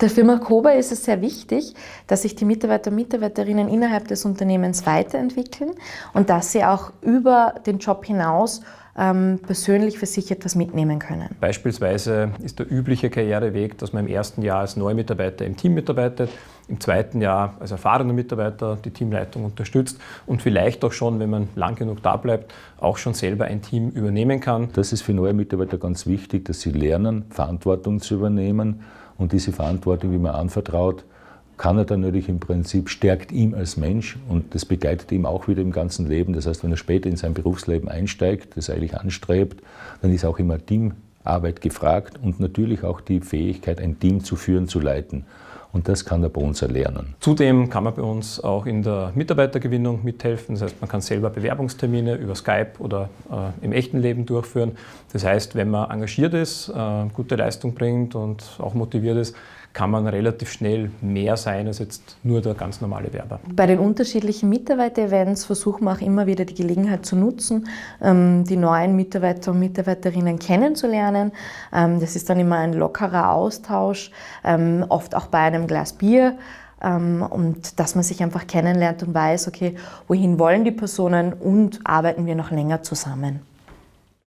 Der Firma Koba ist es sehr wichtig, dass sich die Mitarbeiter und Mitarbeiterinnen innerhalb des Unternehmens weiterentwickeln und dass sie auch über den Job hinaus ähm, persönlich für sich etwas mitnehmen können. Beispielsweise ist der übliche Karriereweg, dass man im ersten Jahr als neuer Mitarbeiter im Team mitarbeitet, im zweiten Jahr als erfahrener Mitarbeiter die Teamleitung unterstützt und vielleicht auch schon, wenn man lang genug da bleibt, auch schon selber ein Team übernehmen kann. Das ist für neue Mitarbeiter ganz wichtig, dass sie lernen, Verantwortung zu übernehmen und diese Verantwortung, die man anvertraut, kann er dann natürlich im Prinzip, stärkt ihm als Mensch und das begleitet ihm auch wieder im ganzen Leben. Das heißt, wenn er später in sein Berufsleben einsteigt, das eigentlich anstrebt, dann ist auch immer Teamarbeit gefragt und natürlich auch die Fähigkeit, ein Team zu führen, zu leiten. Und das kann der bei uns erlernen. Zudem kann man bei uns auch in der Mitarbeitergewinnung mithelfen. Das heißt, man kann selber Bewerbungstermine über Skype oder äh, im echten Leben durchführen. Das heißt, wenn man engagiert ist, äh, gute Leistung bringt und auch motiviert ist, kann man relativ schnell mehr sein als jetzt nur der ganz normale Werber. Bei den unterschiedlichen Mitarbeiter-Events versuchen wir auch immer wieder die Gelegenheit zu nutzen, ähm, die neuen Mitarbeiter und Mitarbeiterinnen kennenzulernen. Ähm, das ist dann immer ein lockerer Austausch, ähm, oft auch bei einem Glas Bier und dass man sich einfach kennenlernt und weiß, okay, wohin wollen die Personen und arbeiten wir noch länger zusammen.